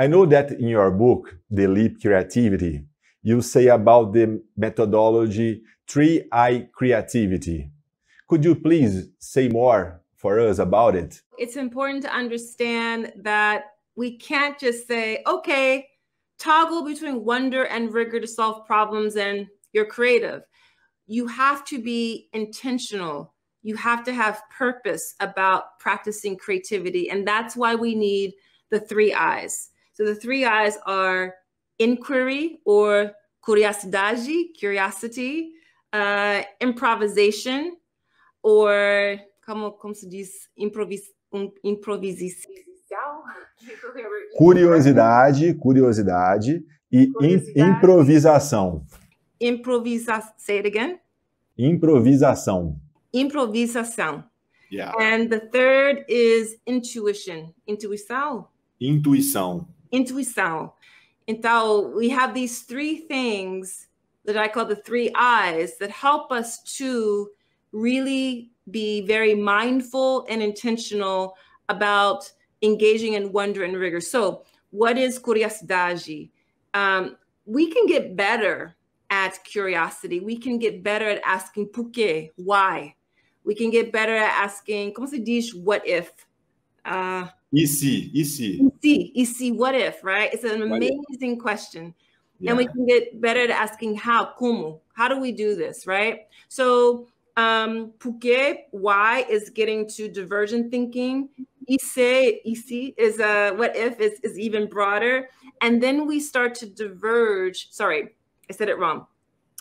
I know that in your book, The Leap Creativity, you say about the methodology 3I creativity. Could you please say more for us about it? It's important to understand that we can't just say, okay, toggle between wonder and rigor to solve problems and you're creative. You have to be intentional. You have to have purpose about practicing creativity. And that's why we need the three eyes. So the three I's are inquiry or curiosidade, curiosity, uh, improvisation, or como, como se diz, improvis, um, Curiosidade, curiosidade e curiosidade. improvisação. Improvisa, say it again. Improvisação. Improvisação. Yeah. And the third is intuition. Intuição? Intuição intuição. Então, we have these three things that I call the three eyes that help us to really be very mindful and intentional about engaging in wonder and rigor. So, what is curiosidade? Um, we can get better at curiosity. We can get better at asking por quê, why. We can get better at asking, como se diz, what if? Uh, E see, e see. E see, e see, what if, right? It's an amazing question. Yeah. And we can get better at asking how, como, how do we do this, right? So, um, porque, why is getting to divergent thinking. Ise, isi is a what if is, is even broader. And then we start to diverge. Sorry, I said it wrong.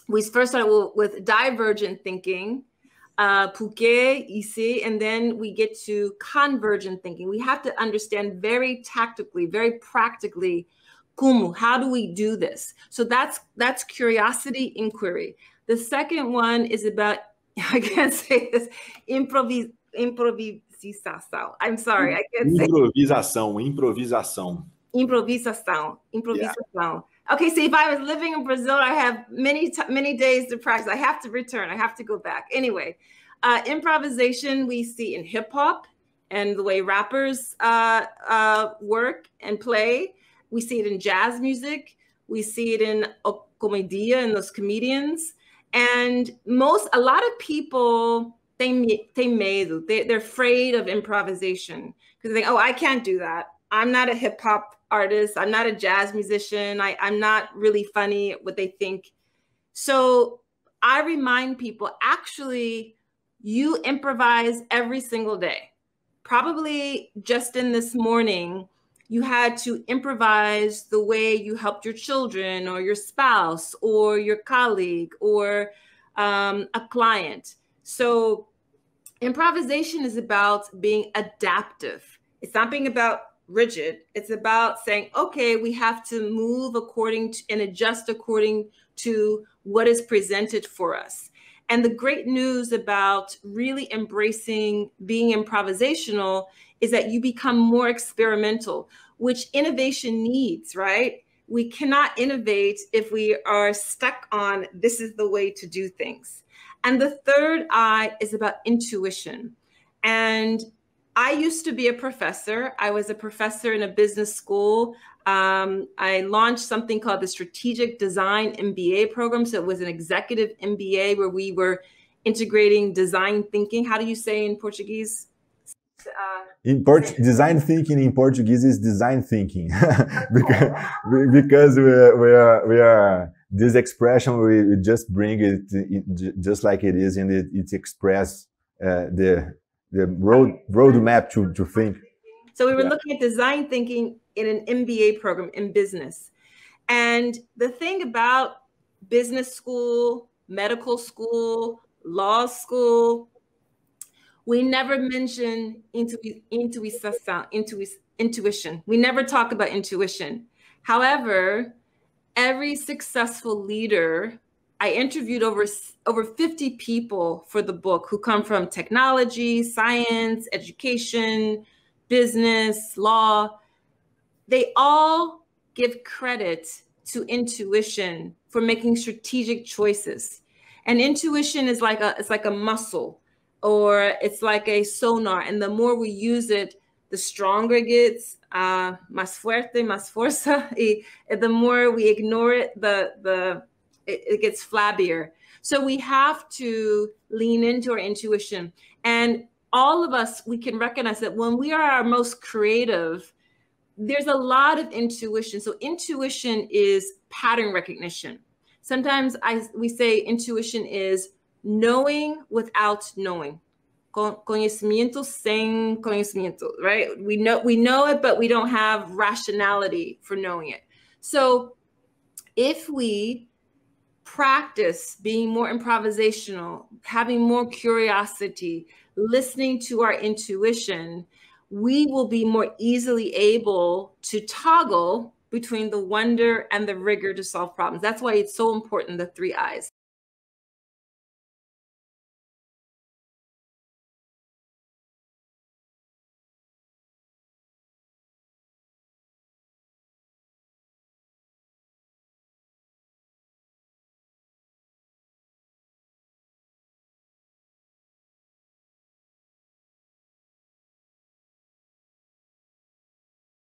We first start with divergent thinking, uh, Pouquet, Issy, and then we get to convergent thinking. We have to understand very tactically, very practically, Kumu, how do we do this? So that's that's curiosity inquiry. The second one is about, I can't say this, improvis, improvisação. I'm sorry, I can't say Improvisação, improvisação. Improvisação, improvisação. Yeah. Okay, see, if I was living in Brazil, I have many many days to practice. I have to return. I have to go back. Anyway, uh, improvisation we see in hip hop and the way rappers uh, uh, work and play. We see it in jazz music. We see it in comedia and those comedians. And most, a lot of people, they they They, they're afraid of improvisation because they think, oh, I can't do that. I'm not a hip hop artist. I'm not a jazz musician. I, I'm not really funny what they think. So I remind people actually, you improvise every single day. Probably just in this morning, you had to improvise the way you helped your children or your spouse or your colleague or um, a client. So improvisation is about being adaptive. It's not being about rigid. It's about saying, okay, we have to move according to, and adjust according to what is presented for us. And the great news about really embracing being improvisational is that you become more experimental, which innovation needs, right? We cannot innovate if we are stuck on this is the way to do things. And the third eye is about intuition. And I used to be a professor. I was a professor in a business school. Um, I launched something called the Strategic Design MBA program. So it was an executive MBA where we were integrating design thinking. How do you say in Portuguese? Uh, in Port- design thinking in Portuguese is design thinking because, because we, are, we are, we are this expression we, we just bring it, it, just like it is and it, it express uh, the the road roadmap to, to think. So we were yeah. looking at design thinking in an MBA program in business. And the thing about business school, medical school, law school, we never mention intu- intu- intuition. We never talk about intuition. However, every successful leader I interviewed over over 50 people for the book who come from technology, science, education, business, law. They all give credit to intuition for making strategic choices. And intuition is like a it's like a muscle or it's like a sonar and the more we use it the stronger it gets, uh, más fuerte, más fuerza. Y the more we ignore it, the the it, it gets flabbier. So we have to lean into our intuition. And all of us, we can recognize that when we are our most creative, there's a lot of intuition. So intuition is pattern recognition. Sometimes I we say intuition is knowing without knowing. conocimiento sin conocimiento, right? We know we know it, but we don't have rationality for knowing it. So if we practice being more improvisational, having more curiosity, listening to our intuition, we will be more easily able to toggle between the wonder and the rigor to solve problems. That's why it's so important the three eyes.